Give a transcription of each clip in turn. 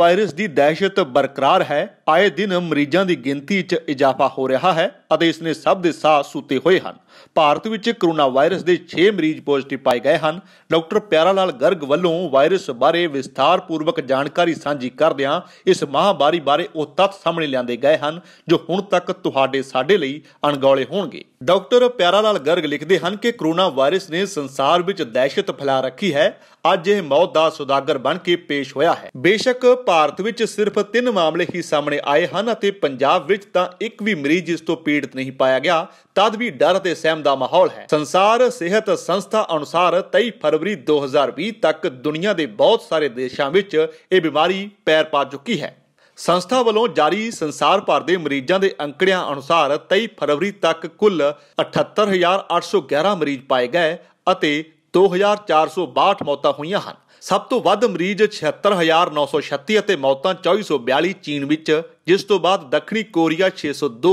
virus ਦੀ ਦਹਿਸ਼ਤ ਬਰਕਰਾਰ ਹੈ ਆਏ ਦਿਨ ਮਰੀਜ਼ਾਂ ਦੀ ਗਿਣਤੀ 'ਚ ਇਜ਼ਾਫਾ ਹੋ ਰਿਹਾ ਹੈ ਅਤੇ ਇਸ ਨੇ ਸਭ ਦੇ ਸਾਹ ਸੂਤੇ ਹੋਏ ਹਨ ਭਾਰਤ ਵਿੱਚ ਕਰੋਨਾ ਵਾਇਰਸ ਦੇ 6 ਮਰੀਜ਼ ਪੋਜ਼ਿਟਿਵ ਪਾਏ ਗਏ ਹਨ ਡਾਕਟਰ ਪਿਆਰਾ ਲਾਲ ਗਰਗ ਵੱਲੋਂ ਵਾਇਰਸ ਬਾਰੇ ਵਿਸਥਾਰਪੂਰਵਕ ਜਾਣਕਾਰੀ ਸਾਂਝੀ ਕਰਦਿਆਂ ਇਸ ਮਹਾਮਾਰੀ ਬਾਰੇ ਉਹ ਤੱਥ ਸਾਹਮਣੇ ਲਿਆਂਦੇ ਗਏ ਹਨ ਜੋ ਹੁਣ ਤੱਕ ਤੁਹਾਡੇ ਸਾਡੇ ਲਈ ਅਣਗੌਲੇ ਹੋਣਗੇ ਡਾਕਟਰ ਪਿਆਰਾ ਲਾਲ ਗਰਗ ਲਿਖਦੇ ਹਨ ਕਿ ਕਰੋਨਾ ਵਾਇਰਸ ਨੇ ਸੰਸਾਰ ਵਿੱਚ ਦਹਿਸ਼ਤ ਫੈਲਾ ਰੱਖੀ ਹੈ ਅੱਜ ਇਹ ਮੌਤ ਦਾ ਸੁਦਾਗਰ ਬਣ ਕੇ ਪੇਸ਼ ਹੋਇਆ ਹੈ ਬੇਸ਼ੱਕ ਭਾਰਤ ਵਿੱਚ ਸਿਰਫ 3 ਮਾਮਲੇ ਹੀ ਸਾਹਮਣੇ ਆਏ ਹਨ ਅਤੇ ਪੰਜਾਬ ਵਿੱਚ ਤਾਂ ਇੱਕ ਵੀ ਮਰੀਜ਼ ਇਸ ਤੋਂ ਪੀੜਤ ਨਹੀਂ ਪਾਇਆ ਗਿਆ ਤਦ ਵੀ ਡਰ ਤੇ ਸਹਿਮ ਦਾ ਮਾਹੌਲ ਹੈ ਸੰਸਾਰ ਸਿਹਤ ਸੰਸਥਾ ਅਨੁਸਾਰ 23 ਫਰਵਰੀ 2020 ਤੱਕ ਦੁਨੀਆ ਦੇ ਬਹੁਤ ਸਾਰੇ ਦੇਸ਼ਾਂ ਵਿੱਚ ਇਹ ਬਿਮਾਰੀ ਪੈਰ ਪਾ ਚੁੱਕੀ ਹੈ ਸੰਸਥਾ ਵੱਲੋਂ ਜਾਰੀ ਸੰਸਾਰ ਭਰ ਦੇ ਮਰੀਜ਼ਾਂ ਦੇ ਅੰਕੜਿਆਂ ਅਨੁਸਾਰ 23 ਫਰਵਰੀ ਤੱਕ ਕੁੱਲ 78811 ਮਰੀਜ਼ ਪਾਏ ਗਏ ਅਤੇ 2462 ਮੌਤਾਂ ਹੋਈਆਂ ਹਨ ਸਭ ਤੋਂ ਵੱਧ ਮਰੀਜ਼ 76936 ਅਤੇ ਮੌਤਾਂ 2442 ਚੀਨ ਵਿੱਚ ਜਿਸ ਤੋਂ ਬਾਅਦ ਦੱਖਣੀ ਕੋਰੀਆ 602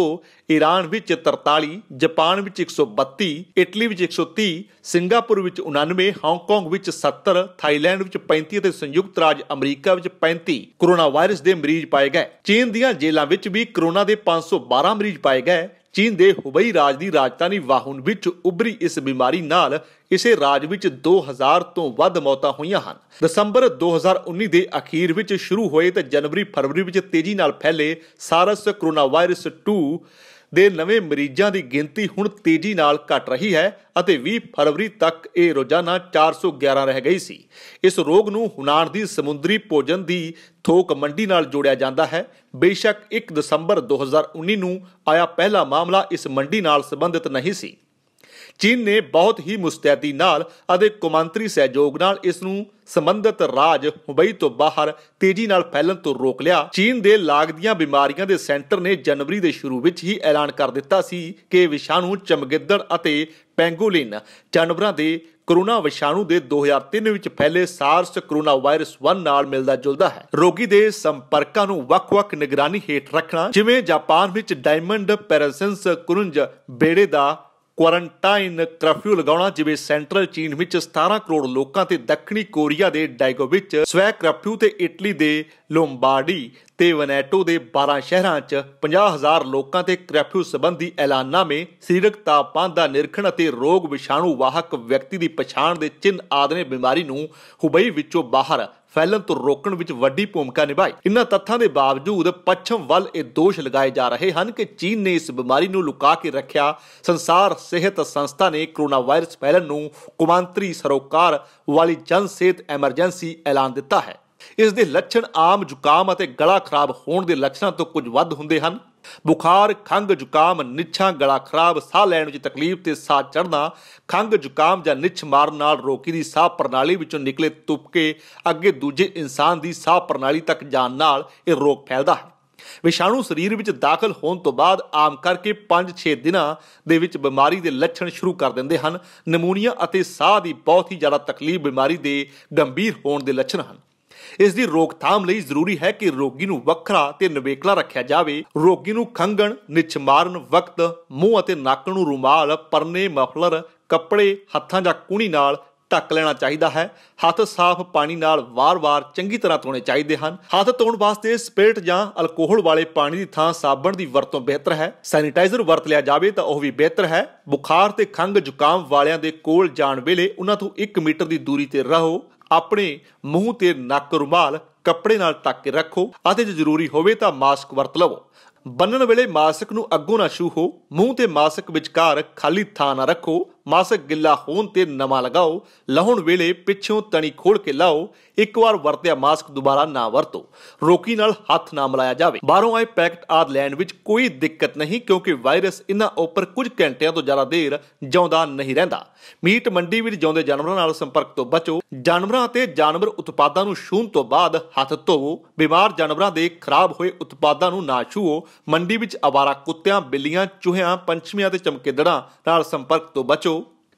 ਈਰਾਨ ਵਿੱਚ 43 ਜਾਪਾਨ ਵਿੱਚ 132 ਇਟਲੀ ਵਿੱਚ 130 ਸਿੰਗਾਪੁਰ ਵਿੱਚ 99 ਹਾਂਗਕਾਂਗ ਵਿੱਚ 70 ਥਾਈਲੈਂਡ ਵਿੱਚ 35 ਅਤੇ ਸੰਯੁਕਤ ਰਾਜ ਅਮਰੀਕਾ ਵਿੱਚ 35 ਕੋਰੋਨਾ ਵਾਇਰਸ ਦੇ ਮਰੀਜ਼ ਪਾਏ ਗਏ ਚੀਨ ਦੀਆਂ ਜੇਲ੍ਹਾਂ ਵਿੱਚ ਵੀ ਕੋਰੋਨਾ ਦੇ 512 ਮਰੀਜ਼ ਪਾਏ ਗਏ ਚੀਨ ਦੇ ਹੁਬਈ ਰਾਜ ਦੀ ਰਾਜਧਾਨੀ ਵਾਹੁਨ ਵਿੱਚ ਉਭਰੀ ਇਸ ਬਿਮਾਰੀ ਨਾਲ ਇਸੇ ਰਾਜ ਵਿੱਚ 2000 ਤੋਂ ਵੱਧ ਮੌਤਾਂ ਹੋਈਆਂ ਹਨ ਦਸੰਬਰ 2019 ਦੇ ਅਖੀਰ ਵਿੱਚ ਸ਼ੁਰੂ ਹੋਏ ਤੇ ਜਨਵਰੀ ਫਰਵਰੀ ਵਿੱਚ ਤੇਜ਼ੀ ਨਾਲ ਫੈਲੇ ਸਾਰਸ ਕੋਰੋਨਾ ਵਾਇਰਸ 2 ਦੇ ਨਵੇਂ ਮਰੀਜ਼ਾਂ ਦੀ ਗਿਣਤੀ ਹੁਣ ਤੇਜ਼ੀ ਨਾਲ ਘਟ ਰਹੀ ਹੈ ਅਤੇ 20 ਫਰਵਰੀ ਤੱਕ ਇਹ ਰੋਜ਼ਾਨਾ 411 ਰਹਿ ਗਈ ਸੀ ਇਸ ਰੋਗ ਨੂੰ ਹੁਨਾਨ ਦੀ ਸਮੁੰਦਰੀ ਭੋਜਨ ਦੀ ਥੋਕ ਮੰਡੀ ਨਾਲ ਜੋੜਿਆ ਜਾਂਦਾ ਹੈ ਬੇਸ਼ੱਕ 1 ਦਸੰਬਰ 2019 ਨੂੰ ਆਇਆ ਪਹਿਲਾ ਮਾਮਲਾ ਇਸ ਮੰਡੀ ਨਾਲ ਸੰਬੰਧਿਤ ਨਹੀਂ ਸੀ ਚੀਨ ਨੇ ਬਹੁਤ ਹੀ ਮੁਸਤੈਦੀ ਨਾਲ ਅਤੇ ਕੁਮੰਤਰੀ ਸਹਿਯੋਗ ਨਾਲ ਇਸ ਨੂੰ ਸੰਬੰਧਿਤ ਰਾਜ ਮੁੰਬਈ ਤੋਂ ਬਾਹਰ ਤੇਜ਼ੀ ਨਾਲ ਫੈਲਣ ਤੋਂ ਰੋਕ ਲਿਆ ਚੀਨ ਦੇ ਲਾਗਦੀਆਂ ਬਿਮਾਰੀਆਂ ਦੇ ਸੈਂਟਰ ਨੇ ਜਨਵਰੀ ਦੇ ਸ਼ੁਰੂ ਵਿੱਚ ਹੀ ਐਲਾਨ ਕਰ ਦਿੱਤਾ ਸੀ ਕਿ ਵਿਸ਼ਾਣੂ ਚਮਗਿੱਦੜ ਅਤੇ ਪੈਂਗੂਲਿਨ ਜਾਨਵਰਾਂ ਦੇ ਕਰੋਨਾ ਵਿਸ਼ਾਣੂ ਦੇ 2003 ਵਿੱਚ ਫੈਲੇ SARS ਕਰੋਨਾ ਵਾਇਰਸ 1 ਨਾਲ ਮਿਲਦਾ ਜੁਲਦਾ ਹੈ ਰੋਗੀ ਦੇ ਸੰਪਰਕਾਂ ਨੂੰ ਵੱਖ-ਵੱਖ ਨਿਗਰਾਨੀ ਹੇਠ ਰੱਖਣਾ ਜਿਵੇਂ ਜਾਪਾਨ ਵਿੱਚ ਡਾਇਮੰਡ ਪੈਰਾਸੈਂਸ ਕੁਰੁੰਜ ਬੇੜੇ ਦਾ ਕੁਆਰੰਟਾਈਨ ਕਰਫਿਊ ਲਗਾਉਣਾ ਜਿਵੇਂ ਸੈਂਟਰਲ ਚੀਨ ਵਿੱਚ 17 ਕਰੋੜ ਲੋਕਾਂ ਤੇ ਦੱਖਣੀ ਕੋਰੀਆ ਦੇ ਡਾਇਗੋ ਵਿੱਚ ਸਵੈ ਕਰਫਿਊ ਤੇ ਇਟਲੀ ਦੇ ਲੋਮਬਾਰਡੀ ਤੇ ਵਨੈਟੋ ਦੇ 12 ਸ਼ਹਿਰਾਂ 'ਚ 50000 ਲੋਕਾਂ ਤੇ ਕਰਫਿਊ ਸੰਬੰਧੀ ਐਲਾਨਨਾਮੇ ਸਰੀਰਕ ਤਾਪਮਾਨ ਦਾ ਨਿਰਖਣ ਅਤੇ ਰੋਗ ਵਿਸ਼ਾਣੂ ਵਾਹਕ ਵਿਅਕਤੀ ਦੀ ਪਛਾਣ ਦੇ ਚਿੰਨ ਆਦਨੇ ਬਿਮਾਰੀ ਨੂੰ ਹੁਬਈ ਵਿੱਚੋਂ ਬਾਹਰ ਫੈਲਣ ਤੋਂ ਰੋਕਣ ਵਿੱਚ ਵੱਡੀ ਭੂਮਿਕਾ ਨਿਭਾਈ ਇਨ੍ਹਾਂ ਤੱਥਾਂ ਦੇ ਬਾਵਜੂਦ ਪੱਛਮ ਵੱਲ ਇਹ ਦੋਸ਼ ਲਗਾਏ ਜਾ ਰਹੇ ਹਨ ਕਿ ਚੀਨ ਨੇ ਇਸ ਬਿਮਾਰੀ ਨੂੰ ਲੁਕਾ ਕੇ ਰੱਖਿਆ ਸੰਸਾਰ ਸਿਹਤ ਸੰਸਥਾ ਨੇ ਕੋਰੋਨਾ ਵਾਇਰਸ ਫੈਲਣ ਨੂੰ ਕੁਮਾਂਤਰੀ ਸਰੋਕਾਰ ਵਾਲੀ ਜਨ ਸਿਹਤ ਐਮਰਜੈਂਸੀ ਐਲਾਨ ਦਿੱਤਾ ਹੈ ਇਸ ਦੇ ਲੱਛਣ ਆਮ ਜ਼ੁਕਾਮ ਅਤੇ ਗਲਾ ਖਰਾਬ ਹੋਣ ਦੇ ਲੱਛਣਾਂ ਤੋਂ ਕੁਝ ਵੱਧ ਹੁੰਦੇ ਹਨ ਬੁਖਾਰ ਖੰਗ ਜ਼ੁਕਾਮ ਨਿੱਛਾਂ ਗਲਾ ਖਰਾਬ ਸਾਹ ਲੈਣ ਵਿੱਚ ਤਕਲੀਫ ਤੇ ਸਾਹ ਚੜਨਾ ਖੰਗ ਜ਼ੁਕਾਮ ਜਾਂ ਨਿੱਛ ਮਾਰਨ ਨਾਲ ਰੋਗੀ ਦੀ ਸਾਹ ਪ੍ਰਣਾਲੀ ਵਿੱਚੋਂ ਨਿਕਲੇ ਤੁਪਕੇ ਅੱਗੇ ਦੂਜੇ ਇਨਸਾਨ ਦੀ ਸਾਹ ਪ੍ਰਣਾਲੀ ਤੱਕ ਜਾਣ ਨਾਲ ਇਹ ਰੋਗ ਫੈਲਦਾ ਹੈ ਵਿਸ਼ਾਣੂ ਸਰੀਰ ਵਿੱਚ ਦਾਖਲ ਹੋਣ ਤੋਂ ਬਾਅਦ ਆਮ ਕਰਕੇ 5-6 ਦਿਨਾਂ ਦੇ ਵਿੱਚ ਬਿਮਾਰੀ ਦੇ ਲੱਛਣ ਸ਼ੁਰੂ ਕਰ ਦਿੰਦੇ ਹਨ ਨਮੂਨੀਆ ਅਤੇ ਸਾਹ ਦੀ ਬਹੁਤ ਹੀ ਜ਼ਿਆਦਾ ਤਕਲੀਫ ਬਿਮਾਰੀ ਦੇ ਗੰਭੀਰ ਹੋਣ ਦੇ ਲੱਛਣ ਹਨ ਇਸ ਦੀ ਰੋਕਥਾਮ ਲਈ ਜ਼ਰੂਰੀ ਹੈ ਕਿ ਰੋਗੀ ਨੂੰ ਵੱਖਰਾ ਤੇ ਨਵੇਕਲਾ ਰੱਖਿਆ ਜਾਵੇ ਰੋਗੀ ਨੂੰ ਖੰਗਣ ਨਿਛ ਮਾਰਨ ਵਕਤ ਮੂੰਹ ਅਤੇ ਨੱਕ ਨੂੰ ਰੁਮਾਲ ਪਰਨੇ ਮਫਲਰ ਕੱਪੜੇ ਹੱਥਾਂ ਜਾਂ ਕੁਣੀ ਨਾਲ ਢੱਕ ਲੈਣਾ ਚਾਹੀਦਾ ਹੈ ਹੱਥ ਸਾਫ਼ ਪਾਣੀ ਨਾਲ ਵਾਰ-ਵਾਰ ਚੰਗੀ ਤਰ੍ਹਾਂ ਧੋਣੇ ਚਾਹੀਦੇ ਹਨ ਹੱਥ ਧੋਣ ਵਾਸਤੇ ਸਪਿਰਟ ਜਾਂ ਅਲਕੋਹਲ ਵਾਲੇ ਪਾਣੀ ਦੀ ਥਾਂ ਸਾਬਣ ਦੀ ਵਰਤੋਂ ਬਿਹਤਰ ਹੈ ਸੈਨੀਟਾਈਜ਼ਰ ਵਰਤ ਲਿਆ ਜਾਵੇ ਤਾਂ ਉਹ ਵੀ ਬਿਹਤਰ ਹੈ ਬੁਖਾਰ ਤੇ ਖੰਗ ਜ਼ੁਕਾਮ ਵਾਲਿਆਂ ਦੇ ਕੋਲ ਜਾਣ ਵੇਲੇ ਉਹਨਾਂ ਤੋਂ 1 ਮੀਟਰ ਦੀ ਦੂਰੀ ਤੇ ਰਹੋ ਆਪਣੇ ਮੂੰਹ ਤੇ ਨੱਕ ਰੁਮਾਲ ਕੱਪੜੇ ਨਾਲ ਟੱਕ ਕੇ ਰੱਖੋ ਅਤੇ ਜੇ ਜ਼ਰੂਰੀ ਹੋਵੇ ਤਾਂ ਮਾਸਕ ਵਰਤ ਲਵੋ ਬੰਨਣ ਵੇਲੇ ਮਾਸਕ ਨੂੰ ਅੱਗੋਂ ਨਾ ਛੂਹੋ ਮੂੰਹ ਤੇ ਮਾਸਕ ਵਿਚਕਾਰ ਖਾਲੀ ਥਾਂ ਨਾ ਰੱਖੋ ਮਾਸਕ ਗਿੱਲਾ ਹੋਣ ਤੇ ਨਮਾ ਲਗਾਓ ਲਹਣ ਵੇਲੇ ਪਿੱਛੋਂ ਤਣੀ ਖੋਲ ਕੇ ਲਾਓ ਇੱਕ ਵਾਰ ਵਰਤਿਆ ਮਾਸਕ ਦੁਬਾਰਾ ਨਾ ਵਰਤੋ ਰੋਕੀ ਨਾਲ ਹੱਥ ਨਾ ਮਲਾਇਆ ਜਾਵੇ ਬਾਹਰੋਂ ਆਏ ਪੈਕਟ ਆਦ ਲੈਣ ਵਿੱਚ ਕੋਈ ਦਿੱਕਤ ਨਹੀਂ ਕਿਉਂਕਿ ਵਾਇਰਸ ਇਹਨਾਂ ਉੱਪਰ ਕੁਝ ਘੰਟਿਆਂ ਤੋਂ ਜ਼ਿਆਦਾ ਦੇਰ ਜਿਉਂਦਾ ਨਹੀਂ ਰਹਿੰਦਾ ਮੀਟ ਮੰਡੀ ਵਿੱਚ ਜਿਉਂਦੇ ਜਾਨਵਰਾਂ ਨਾਲ ਸੰਪਰਕ ਤੋਂ ਬਚੋ ਜਾਨਵਰਾਂ ਅਤੇ ਜਾਨਵਰ ਉਤਪਾਦਾਂ ਨੂੰ ਛੂਹਣ ਤੋਂ ਬਾਅਦ ਹੱਥ ਧੋਵੋ ਬਿਮਾਰ ਜਾਨਵਰਾਂ ਦੇ ਖਰਾਬ ਹੋਏ ਉਤਪਾਦਾਂ ਨੂੰ ਨਾ ਛੂਓ ਮੰਡੀ ਵਿੱਚ ਆਵਾਰਾ ਕੁੱਤਿਆਂ ਬਿੱਲੀਆਂ ਚੂਹਿਆਂ ਪੰਛੀਆਂ ਤੇ ਚਮਕੇਦੜਾਂ ਨਾਲ ਸੰਪਰਕ ਤੋਂ ਬਚੋ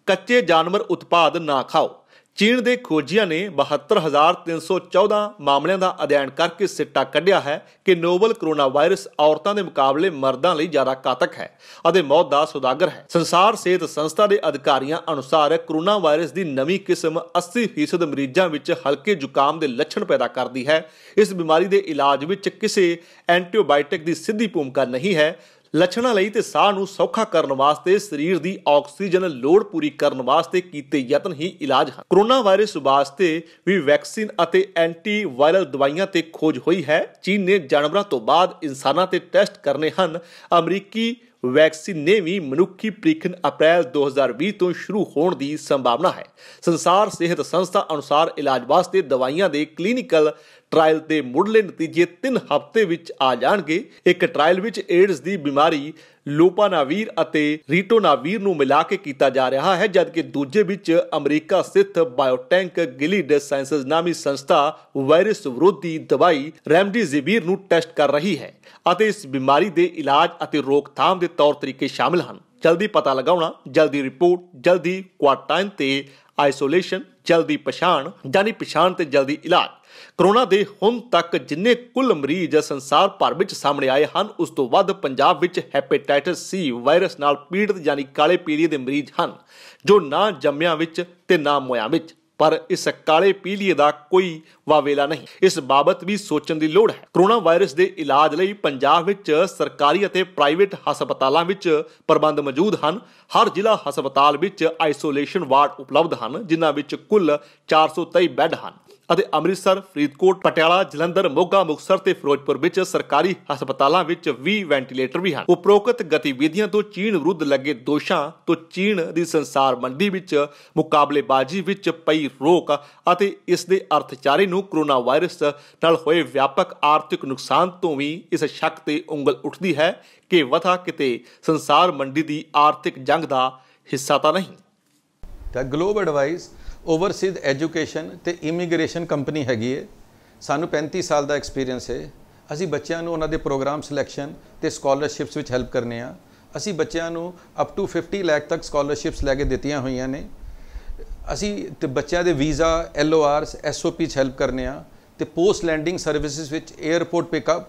ਕੱਚੇ ਜਾਨਵਰ ਉਤਪਾਦ ਨਾ ਖਾਓ ਚੀਨ ਦੇ ਖੋਜੀਆਂ ਨੇ 72314 ਮਾਮਲਿਆਂ ਦਾ ਅਧਿਐਨ ਕਰਕੇ ਸਿੱਟਾ ਕੱਢਿਆ ਹੈ ਕਿ ਨੋਵਲ ਕਰੋਨਾ ਵਾਇਰਸ ਔਰਤਾਂ ਦੇ ਮੁਕਾਬਲੇ ਮਰਦਾਂ ਲਈ ਜ਼ਿਆਦਾ ਕਾਤਕ ਹੈ ਅਤੇ ਮੌਤ ਦਾ ਸੁਦਾਗਰ ਹੈ ਸੰਸਾਰ ਸਿਹਤ ਸੰਸਥਾ ਦੇ ਅਧਿਕਾਰੀਆਂ ਅਨੁਸਾਰ ਕਰੋਨਾ ਵਾਇਰਸ ਦੀ ਨਵੀਂ ਕਿਸਮ 80% ਮਰੀਜ਼ਾਂ ਵਿੱਚ ਹਲਕੇ ਜ਼ੁਕਾਮ ਦੇ ਲੱਛਣ ਪੈਦਾ ਕਰਦੀ ਹੈ ਇਸ ਬਿਮਾਰੀ ਦੇ ਇਲਾਜ ਵਿੱਚ ਕਿਸੇ ਐਂਟੀਬਾਇਓਟਿਕ ਦੀ ਸਿੱਧੀ ਭੂਮਿਕਾ ਨਹੀਂ ਹੈ ਲੱਛਣਾਂ ਲਈ ਤੇ ਸਾਹ ਨੂੰ ਸੌਖਾ ਕਰਨ ਵਾਸਤੇ ਸਰੀਰ ਦੀ ਆਕਸੀਜਨ ਲੋੜ ਪੂਰੀ ਕਰਨ ਵਾਸਤੇ ਕੀਤੇ ਯਤਨ ਹੀ ਇਲਾਜ ਹਨ ਕਰੋਨਾ ਵਾਇਰਸ ਵਾਸਤੇ ਵੀ ਵੈਕਸੀਨ ਅਤੇ ਐਂਟੀ ਵਾਇਰਲ ਦਵਾਈਆਂ ਤੇ ਖੋਜ ਹੋਈ ਹੈ ਚੀਨ ਨੇ ਜਾਨਵਰਾਂ ਤੋਂ ਬਾਅਦ ਇਨਸਾਨਾਂ ਤੇ ਟੈਸਟ ਕਰਨੇ ਹਨ ਅਮਰੀਕੀ ਵੈਕਸੀਨ ਨੇ ਵੀ ਮਨੁੱਖੀ ਪ੍ਰੀਖਣ ਅਪ੍ਰੈਲ 2020 ਤੋਂ ਸ਼ੁਰੂ ਹੋਣ ਦੀ ਸੰਭਾਵਨਾ ਹੈ ਸੰਸਾਰ ਸਿਹਤ ਸੰਸਥਾ ਅਨੁਸਾਰ ਇਲਾਜ ਵਾਸਤੇ ਦਵਾਈਆਂ ਦੇ ਕਲੀਨਿਕਲ ਟ੍ਰਾਇਲ ਦੇ ਮੁੱਢਲੇ ਨਤੀਜੇ 3 ਹਫ਼ਤੇ ਵਿੱਚ ਆ ਜਾਣਗੇ ਇੱਕ ਟ੍ਰਾਇਲ ਵਿੱਚ ਏਡਸ ਦੀ ਬਿਮਾਰੀ ਲੋਪਾਨਾਵੀਰ ਅਤੇ ਰੀਟੋਨਾਵੀਰ ਨੂੰ ਮਿਲਾ ਕੇ ਕੀਤਾ ਜਾ ਰਿਹਾ ਹੈ ਜਦਕਿ ਦੂਜੇ ਵਿੱਚ ਅਮਰੀਕਾ ਸਥਿਤ ਬਾਇਓਟੈਂਕ ਗਿਲੀਡ ਸਾਇੰਸਸ ਨਾਮੀ ਸੰਸਥਾ ਵਾਇਰਸ ਵਿਰੋਧੀ ਦਵਾਈ ਰੈਮਡੀਜ਼ੀਵੀਰ ਨੂੰ ਟੈਸਟ ਕਰ ਰਹੀ ਹੈ ਅਤੇ ਇਸ ਬਿਮਾਰੀ ਦੇ ਇਲਾਜ ਅਤੇ ਰੋਕਥਾਮ ਦੇ ਤੌਰ ਤਰੀਕੇ ਸ਼ਾਮਿਲ ਹਨ ਜਲਦੀ ਪਤਾ ਲਗਾਉਣਾ ਜਲਦੀ ਰਿਪੋਰਟ ਜਲਦੀ ਕੁਆਰਟਾਈਨ ਤੇ ਆਈਸੋਲੇਸ਼ਨ ਜਲਦੀ ਪਛਾਣ ਜਾਨੀ ਪਛਾਣ ਤੇ ਜਲਦੀ ਇਲਾਜ ਕਰੋਨਾ ਦੇ ਹੁਣ ਤੱਕ ਜਿੰਨੇ ਕੁੱਲ ਮਰੀਜ਼ ਸੰਸਾਰ ਭਰ ਵਿੱਚ ਸਾਹਮਣੇ ਆਏ ਹਨ ਉਸ ਤੋਂ ਵੱਧ ਪੰਜਾਬ ਵਿੱਚ ਹੈਪੇਟਾਈਟਸ ਸੀ ਵਾਇਰਸ ਨਾਲ ਪੀੜਤ ਜਾਨੀ ਕਾਲੇ ਪੀਲੀਏ ਦੇ ਮਰੀਜ਼ ਹਨ ਜੋ ਨਾ ਜੰਮਿਆਂ ਵਿੱਚ ਤੇ ਨਾ ਮੋਇਆਂ ਵਿੱਚ ਪਰ ਇਸ ਕਾਲੇ ਪੀਲੀਏ ਦਾ ਕੋਈ ਵਾਵੇਲਾ ਨਹੀਂ ਇਸ ਬਾਬਤ ਵੀ ਸੋਚਣ ਦੀ ਲੋੜ ਹੈ ਕਰੋਨਾ ਵਾਇਰਸ ਦੇ ਇਲਾਜ ਲਈ ਪੰਜਾਬ ਵਿੱਚ ਸਰਕਾਰੀ ਅਤੇ ਪ੍ਰਾਈਵੇਟ ਹਸਪਤਾਲਾਂ ਵਿੱਚ ਪ੍ਰਬੰਧ ਮੌਜੂਦ ਹਨ ਹਰ ਜ਼ਿਲ੍ਹਾ ਹਸਪਤਾਲ ਵਿੱਚ ਆਈਸੋਲੇਸ਼ਨ ਵਾਰਡ ਉਪਲਬਧ ਹਨ ਜਿਨ੍ਹਾਂ ਵਿੱਚ ਕੁੱਲ 423 ਬੈੱਡ ਹਨ ਅਤੇ ਅੰਮ੍ਰਿਤਸਰ ਫਰੀਦਕੋਟ ਪਟਿਆਲਾ ਜਲੰਧਰ ਮੋਗਾ ਮੁਕਸਰ ਤੇ ਫਿਰੋਜ਼ਪੁਰ ਵਿੱਚ ਸਰਕਾਰੀ ਹਸਪਤਾਲਾਂ ਵਿੱਚ 20 ਵੈਂਟੀਲੇਟਰ ਵੀ ਹਨ ਉਪਰੋਕਤ ਗਤੀਵਿਧੀਆਂ ਤੋਂ ਚੀਨ ਵਿਰੁੱਧ ਲੱਗੇ ਦੋਸ਼ਾਂ ਤੋਂ ਚੀਨ ਦੀ ਸੰਸਾਰ ਮੰਡੀ ਵਿੱਚ ਮੁਕਾਬਲੇਬਾਜ਼ੀ ਵਿੱਚ ਪਈ ਰੋਕ ਅਤੇ ਇਸ ਦੇ ਅਰਥਚਾਰੇ ਨੂੰ ਕੋਰੋਨਾ ਵਾਇਰਸ ਨਾਲ ਹੋਏ ਵਿਆਪਕ ਆਰਥਿਕ ਨੁਕਸਾਨ ਤੋਂ ਵੀ ਇਸ ਸ਼ੱਕ ਤੇ ਉਂਗਲ ਉੱਠਦੀ ਹੈ ਕਿ ਵਥਾ ਕਿਤੇ ਸੰਸਾਰ ਮੰਡੀ ਦੀ ਆਰਥਿਕ ਜੰਗ ਦਾ ਹਿੱਸਾ ਤਾਂ ਨਹੀਂ ਤਾਂ ਗਲੋਬ ਐਡਵਾਈਸ ਓਵਰਸੀਜ਼ ਐਜੂਕੇਸ਼ਨ ਤੇ ਇਮੀਗ੍ਰੇਸ਼ਨ ਕੰਪਨੀ ਹੈਗੀ ਹੈ ਸਾਨੂੰ 35 ਸਾਲ ਦਾ ਐਕਸਪੀਰੀਅੰਸ ਹੈ ਅਸੀਂ ਬੱਚਿਆਂ ਨੂੰ ਉਹਨਾਂ ਦੇ ਪ੍ਰੋਗਰਾਮ ਸਿਲੈਕਸ਼ਨ ਤੇ ਸਕਾਲਰਸ਼ਿਪਸ ਵਿੱਚ ਹੈਲਪ ਕਰਨੇ ਆ ਅਸੀਂ ਬੱਚਿਆਂ ਨੂੰ ਅਪ ਟੂ 50 ਲੱਖ ਤੱਕ ਸਕਾਲਰਸ਼ਿਪਸ ਲੈ ਕੇ ਦਿੱਤੀਆਂ ਹੋਈਆਂ ਨੇ ਅਸੀਂ ਤੇ ਬੱਚਿਆਂ ਦੇ ਵੀਜ਼ਾ ਐਲਓਆਰਸ ਐਸਓਪੀ ਚ ਹੈਲਪ ਕਰਨੇ ਆ ਤੇ ਪੋਸਟ ਲੈਂਡਿੰਗ ਸਰਵਿਸਿਜ਼ ਵਿੱਚ 에어ਪੋਰਟ ਪਿਕਅਪ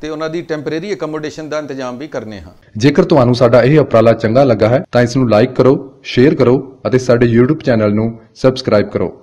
ਤੇ ਉਹਨਾਂ ਦੀ ਟੈਂਪਰੇਰੀ ਅਕਮੋਡੇਸ਼ਨ ਦਾ ਇੰਤਜ਼ਾਮ ਵੀ ਕਰਨੇ ਹਾਂ ਜੇਕਰ ਤੁਹਾਨੂੰ ਸਾਡਾ ਇਹ ਉਪਰਾਲਾ ਚੰਗਾ ਲੱਗਾ ਹੈ ਤਾਂ ਇਸ ਨੂੰ ਲਾਈਕ ਕਰੋ ਸ਼ੇਅਰ ਕਰੋ ਅਤੇ ਸਾਡੇ YouTube ਚੈਨਲ ਨੂੰ ਸਬਸਕ੍ਰਾਈਬ ਕਰੋ